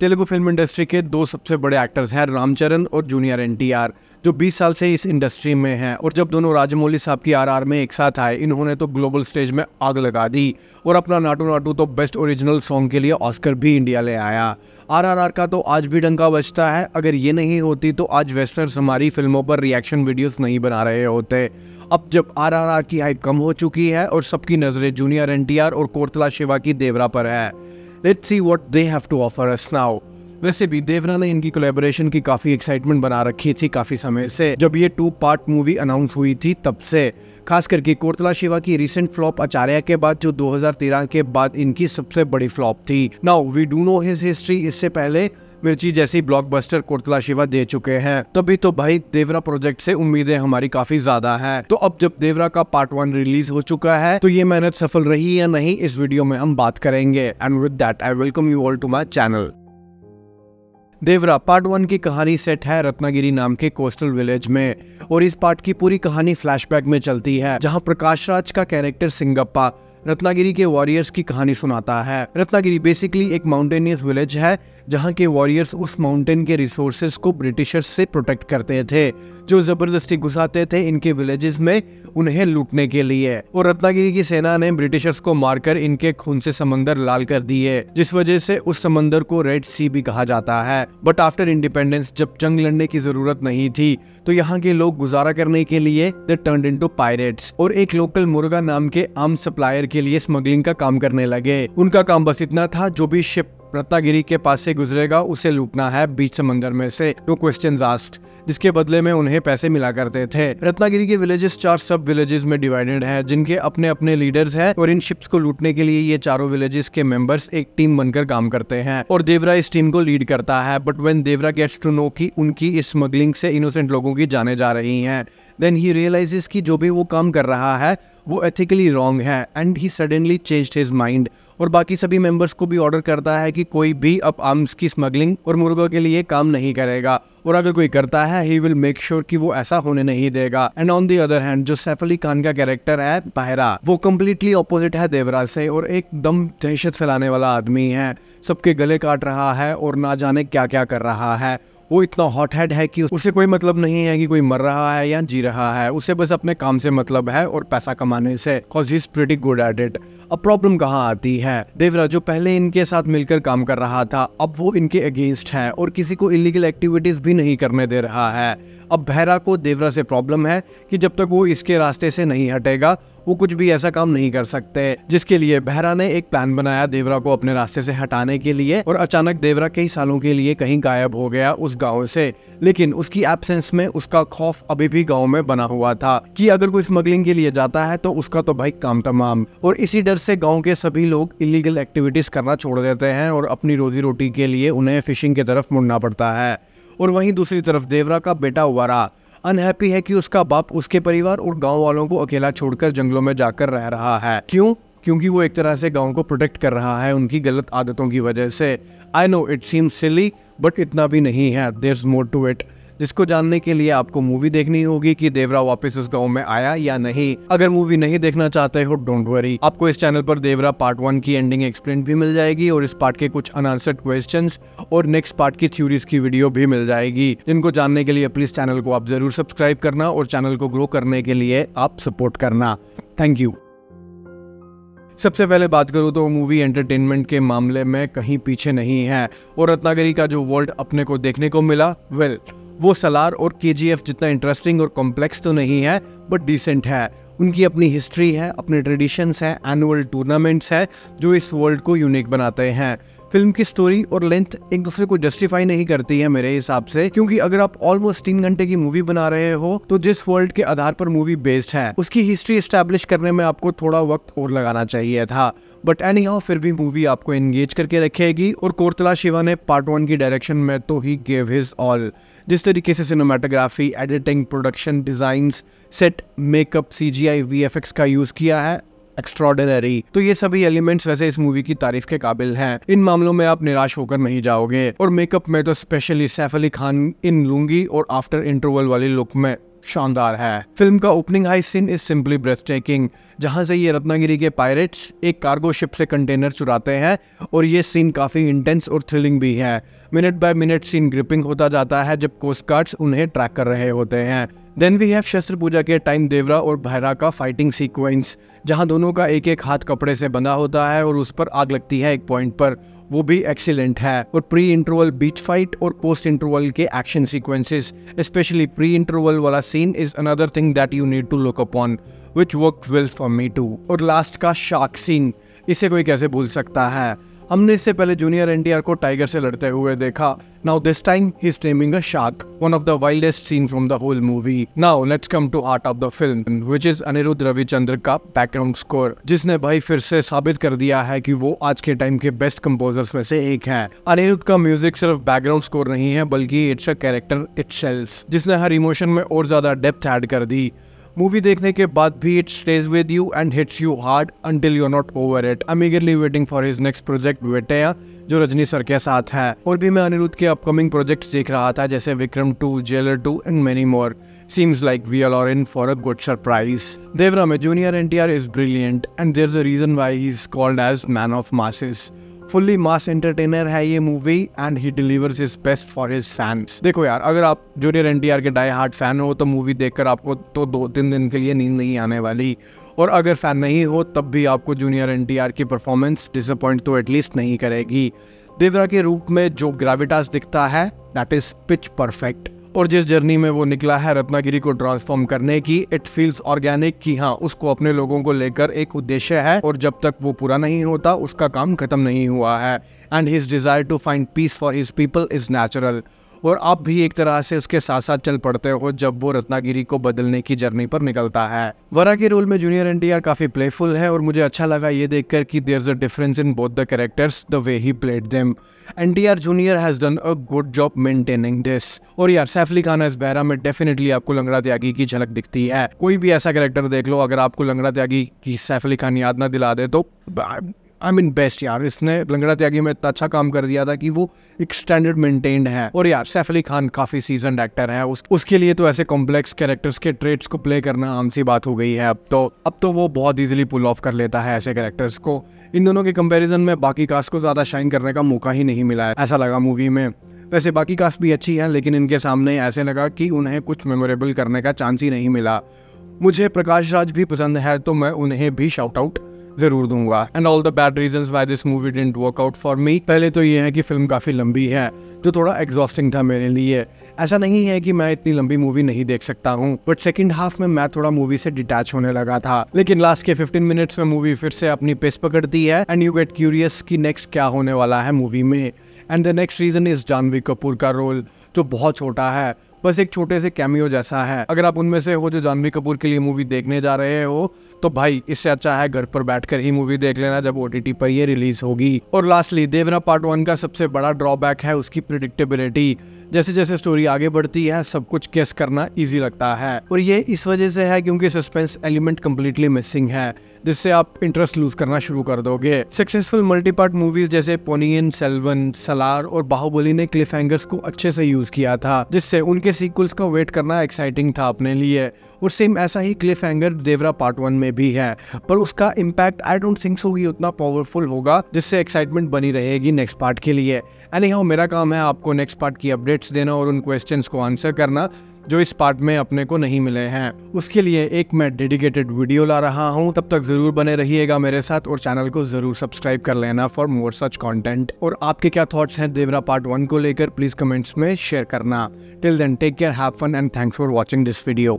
Telugu film industry के दो सबसे बड़े एक्टर्स हैं रामचरण और जूनियर एन जो 20 साल से इस इंडस्ट्री में हैं और जब दोनों राजमौली साहब की आरआर में एक साथ आए इन्होंने तो ग्लोबल स्टेज में आग लगा दी और अपना नाटू नाटू तो बेस्ट ओरिजिनल सॉन्ग के लिए ऑस्कर भी इंडिया ले आया आरआरआर का तो आज भी डंका बचता है अगर ये नहीं होती तो आज वेस्टर्स हमारी फिल्मों पर रिएक्शन वीडियोस नहीं बना रहे होते अब जब आरआरआर की हाइप कम हो चुकी है और सबकी नज़रें जूनियर एनटीआर और कोरतला शिवा की देवरा पर है let's see what they have to offer us now वैसे भी देवना ने इनकी कोलेबोरेशन की काफ़ी एक्साइटमेंट बना रखी थी काफ़ी समय से जब ये टू पार्ट मूवी अनाउंस हुई थी तब से खास करके कोर्तला शिवा की रिसेंट फ्लॉप आचार्य के बाद जो 2013 के बाद इनकी सबसे बड़ी फ्लॉप थी now we do know his history इससे पहले मिर्ची जैसी ब्लॉकबस्टर कोटला शिवा दे चुके हैं तभी तो भाई देवरा प्रोजेक्ट से उम्मीदें हमारी काफी ज्यादा है तो अब जब देवरा का पार्ट वन रिलीज हो चुका है तो ये मेहनत सफल रही या नहीं इस वीडियो में हम बात करेंगे and with that I welcome you all to my channel Devara part one की कहानी सेट है रत्नागिरी नाम के कोस्टल विलेज में और इस पार्ट की पूरी कहानी फ्लैशबैक में चलती है जहां प्रकाश राज का कैरेक्टर सिंगप्पा रत्नागिरी के वॉरियर्स की कहानी सुनाता है रत्नागिरी बेसिकली एक माउंटेनियस विलेज है जहाँ के वॉरियर्स उस माउंटेन के रिसोर्सेज को ब्रिटिशर्स से प्रोटेक्ट करते थे जो जबरदस्ती घुसाते थे इनके विलेजेस में उन्हें लूटने के लिए और रत्नागिरी की सेना ने ब्रिटिशर्स को मारकर इनके खून से समंदर लाल कर दिए जिस वजह से उस समंदर को रेड सी भी कहा जाता है बट आफ्टर इंडिपेंडेंस जब जंग लड़ने की जरूरत नहीं थी तो यहाँ के लोग गुजारा करने के लिए दर्न टर्न इन टू पायरेट्स और एक लोकल मुर्गा नाम के आर्म सप्लायर के लिए स्मगलिंग का काम करने लगे उनका काम बस इतना था जो भी शिप रत्नागिरी के पास से गुजरेगा उसे लूटना है बीच समंदर में से टू क्वेश्चन आस्ट जिसके बदले में उन्हें पैसे मिला करते थे रत्नागिरी के विलेजेस चार सब विलेजेस में डिवाइडेड हैं जिनके अपने अपने लीडर्स हैं और इन शिप्स को लूटने के लिए ये चारों विलेजेस के मेंबर्स एक टीम बनकर काम करते हैं और देवरा इस टीम को लीड करता है but when Devara gets to know की उनकी इस स्मगलिंग से इनोसेंट लोगों की जाने जा रही है देन ही रियलाइजेस की जो भी वो काम कर रहा है वो एथिकली रॉन्ग है and he suddenly change his mind और बाकी सभी मेंबर्स को भी ऑर्डर करता है कि कोई भी अब आर्म्स की स्मगलिंग और मुर्गों के लिए काम नहीं करेगा और अगर कोई करता है ही विल मेक श्योर कि वो ऐसा होने नहीं देगा and on the other hand जो सैफ अली खान का कैरेक्टर है पहरा वो कम्प्लीटली अपोजिट है देवराज से और एकदम दहशत फैलाने वाला आदमी है सबके गले काट रहा है और ना जाने क्या क्या कर रहा है वो इतना हॉट हेड है कि उसे कोई मतलब नहीं है कि कोई मर रहा है या जी रहा है उसे बस अपने काम से मतलब है और पैसा कमाने से cause is pretty good at it अब प्रॉब्लम कहाँ आती है देवराज जो पहले इनके साथ मिलकर काम कर रहा था अब वो इनके अगेंस्ट है और किसी को इलीगल एक्टिविटीज भी नहीं करने दे रहा है अब भैरा को देवरा से प्रॉब्लम है कि जब तक वो इसके रास्ते से नहीं हटेगा वो कुछ भी ऐसा काम नहीं कर सकते जिसके लिए बहरा ने एक प्लान बनाया देवरा को अपने रास्ते से हटाने के लिए और अचानक देवरा कई सालों के लिए कहीं गायब हो गया उस गांव से लेकिन उसकी एबसेंस में उसका खौफ अभी भी गांव में बना हुआ था कि अगर कोई स्मगलिंग के लिए जाता है तो उसका तो भाई काम तमाम और इसी डर से गाँव के सभी लोग इलीगल एक्टिविटीज करना छोड़ देते हैं और अपनी रोजी रोटी के लिए उन्हें फिशिंग की तरफ मुड़ना पड़ता है और वहीं दूसरी तरफ देवरा का बेटा वरा अनहैप्पी है कि उसका बाप उसके परिवार और गांव वालों को अकेला छोड़कर जंगलों में जाकर रह रहा है क्यों क्योंकि वो एक तरह से गांव को प्रोटेक्ट कर रहा है उनकी गलत आदतों की वजह से I know it seem silly but इतना भी नहीं है देर मोर टू इट जिसको जानने के लिए आपको मूवी देखनी होगी कि देवरा वापस उस गाँव में आया या नहीं अगर मूवी नहीं देखना चाहते हो डोंट वरी आपको इस चैनल पर देवरा पार्ट वन की एंडिंग एक्सप्लेन भी मिल जाएगी और इस पार्ट के कुछ अनासर्ड क्वेश्चन और नेक्स्ट पार्ट की थ्यूरीज की वीडियो भी मिल जाएगी जिनको जानने के लिए प्लीज चैनल को आप जरूर सब्सक्राइब करना और चैनल को ग्रो करने के लिए आप सपोर्ट करना थैंक यू सबसे पहले बात करूँ तो मूवी एंटरटेनमेंट के मामले में कहीं पीछे नहीं है और रत्नागिरी का जो वर्ल्ड अपने को देखने को मिला वेल well, वो सलार और के जितना इंटरेस्टिंग और कॉम्प्लेक्स तो नहीं है बट डिसेंट है उनकी अपनी हिस्ट्री है अपने ट्रेडिशंस हैं एनुअल टूर्नामेंट्स हैं जो इस वर्ल्ड को यूनिक बनाते हैं फिल्म की स्टोरी और लेंथ एक दूसरे को जस्टिफाई नहीं करती है मेरे हिसाब से क्योंकि अगर आप ऑलमोस्ट तीन घंटे की मूवी बना रहे हो तो जिस वर्ल्ड के आधार पर मूवी बेस्ड है उसकी हिस्ट्री एस्टेब्लिश करने में आपको थोड़ा वक्त और लगाना चाहिए था बट एनी हाउ फिर भी मूवी आपको एंगेज करके रखेगी और कोरतला शिवा ने पार्ट वन की डायरेक्शन में तो ही गेव हिज ऑल जिस तरीके से cinematography editing production design set makeup C G I V F X का यूज़ किया है एक्स्ट्रॉडनरी तो ये सभी एलिमेंट्स वैसे इस मूवी की तारीफ के काबिल हैं इन मामलों में आप निराश होकर नहीं जाओगे और मेकअप में तो स्पेशली सैफ अली खान इन लूंगी और आफ्टर इंटरवल वाली लुक में शानदार है फिल्म का opening I scene is simply breathtaking जहाँ से ये रत्नागिरी के पायरेट्स एक कार्गो शिप से कंटेनर चुराते हैं और ये सीन काफ़ी इंटेंस और थ्रिलिंग भी है minute by minute scene gripping होता जाता है जब कोस्ट गार्ड्स उन्हें ट्रैक कर रहे होते हैं देन वी हैव शस्त्र पूजा के टाइम देवरा और भैरा का फाइटिंग सीक्वेंस जहां दोनों का एक एक हाथ कपड़े से बंधा होता है और उस पर आग लगती है एक पॉइंट पर वो भी एक्सीलेंट है और प्री इंटरवल बीच फाइट और पोस्ट इंटरवल के action sequences specially pre interval वाला scene is another thing that you need to look upon which work will for me too और लास्ट का शार्क सीन इसे कोई कैसे भूल सकता है हमने इससे पहले जूनियर एनटीआर को टाइगर से लड़ते हुए देखा now this time he naming a shark one of the wildest scene from the whole movie now let's come to art of the film which is Anirudh Ravichander का बैकग्राउंड स्कोर जिसने भाई फिर से साबित कर दिया है कि वो आज के टाइम के बेस्ट कंपोजर्स में से एक है अनिरुद्ध का म्यूजिक सिर्फ बैकग्राउंड स्कोर नहीं है बल्कि इट्स अ कैरेक्टर इट्स जिसने हर इमोशन में और ज्यादा डेप्थ एड कर दी मूवी देखने के बाद भी it stays with you and hits you hard until you not over it I मीगरली waiting for his next project वेटया जो रजनी सर के साथ है और भी मैं अनिरुद्ध के अपकमिंग प्रोजेक्ट देख रहा था जैसे Vikram two Jailer two and many more seems like we seems like we are in for a good surprise. Devram Jr. NTR is brilliant and there's a reason why is called as man of masses fully mass entertainer है ये movie and he delivers his best for his fans देखो यार अगर आप junior N के die hard fan हो तो movie देखकर आपको तो दो तीन दिन के लिए नींद नहीं आने वाली और अगर फैन नहीं हो तब भी आपको जूनियर एन की परफॉर्मेंस डिसअपॉइंट तो एटलीस्ट नहीं करेगी देवरा के रूप में जो ग्रेविटास दिखता है दैट इज पिच परफेक्ट और जिस जर्नी में वो निकला है रत्नागिरी को ट्रांसफॉर्म करने की इट फील्स ऑर्गेनिक कि हाँ उसको अपने लोगों को लेकर एक उद्देश्य है और जब तक वो पूरा नहीं होता उसका काम खत्म नहीं हुआ है and his desire to find peace for his people is natural और आप भी एक तरह से उसके साथ साथ चल पड़ते हो जब वो रत्नागिरी को बदलने की जर्नी पर निकलता है वरा के रोल में जूनियर एन काफ़ी प्लेफुल है और मुझे अच्छा लगा ये देखकर कि there is a difference in both the characters the way he played them N junior has done a good job maintaining this और यार सैफ अली खान बैरा में डेफिनेटली आपको लंगड़ा त्यागी की झलक दिखती है कोई भी ऐसा कैरेक्टर देख लो अगर आपको लंगड़ा त्यागी की सैफ अली खान याद ना दिला दे तो आई मीन बेस्ट यार इसने लंगड़ा त्यागी में इतना अच्छा काम कर दिया था कि वो एक स्टैंडर्ड मेंटेन है और यार सैफ अली खान काफ़ी सीजन एक्टर है उस, उसके लिए तो ऐसे कॉम्प्लेक्स कैरेक्टर्स के ट्रेट्स को प्ले करना आम सी बात हो गई है अब तो अब तो वो बहुत ईजिली पुल ऑफ कर लेता है ऐसे कैरेक्टर्स को इन दोनों के कंपेरिजन में बाकी कास्ट को ज़्यादा शाइन करने का मौका ही नहीं मिला है ऐसा लगा मूवी में वैसे बाकी कास्ट भी अच्छी है लेकिन इनके सामने ऐसे लगा कि उन्हें कुछ मेमोरेबल करने का चांस ही नहीं मिला मुझे प्रकाश राज भी पसंद है तो मैं उन्हें भी शाउट आउट जरूर दूंगा and all the bad reason why this movie didn't work out for me पहले तो ये है कि फिल्म काफ़ी लंबी है जो थोड़ा एग्जॉस्टिंग था मेरे लिए ऐसा नहीं है कि मैं इतनी लंबी मूवी नहीं देख सकता हूँ बट सेकेंड हाफ में मैं थोड़ा मूवी से डिटैच होने लगा था लेकिन लास्ट के 15 मिनट्स में मूवी फिर से अपनी पेस पकड़ती है एंड यू गेट क्यूरियस कि नेक्स्ट क्या होने वाला है मूवी में and the next reason is Janhvi Kapoor का रोल जो बहुत छोटा है बस एक छोटे से कैमियो जैसा है अगर आप उनमें से हो जो जानवी कपूर के लिए मूवी देखने जा रहे हो तो भाई इससे अच्छा है घर पर बैठकर ही मूवी देख लेना जब ओ पर ये रिलीज होगी और लास्टली देवरा पार्ट वन का सबसे बड़ा ड्रॉबैक है उसकी प्रिडिक्टेबिलिटी जैसे जैसे स्टोरी आगे बढ़ती है सब कुछ गेस करना इजी लगता है और ये इस वजह से है क्योंकि सस्पेंस एलिमेंट कम्प्लीटली मिसिंग है जिससे आप इंटरेस्ट लूज करना शुरू कर दोगे सक्सेसफुल मल्टीपार्ट मूवीज जैसे पोनियन सेल्वन सलार और बाहुबली ने क्लिफ को अच्छे से यूज किया था जिससे उनके के सीक्वल्स का वेट करना एक्साइटिंग था अपने लिए और सेम ऐसा ही cliffhanger Devara part one में भी है पर उसका impact I don't think so he उतना पावरफुल होगा जिससे एक्साइटमेंट बनी रहेगी नेक्स्ट पार्ट के लिए एनी हाउ मेरा काम है आपको नेक्स्ट पार्ट की अपडेट्स देना और उन क्वेश्चन को आंसर करना जो इस पार्ट में अपने को नहीं मिले हैं उसके लिए एक मैं डेडिकेटेड वीडियो ला रहा हूँ तब तक ज़रूर बने रहिएगा मेरे साथ और चैनल को ज़रूर सब्सक्राइब कर लेना फॉर मोर सच कॉन्टेंट और आपके क्या थॉट्स हैं देवरा पार्ट वन को लेकर प्लीज़ कमेंट्स में शेयर करना till then take care have fun and thanks for watching this video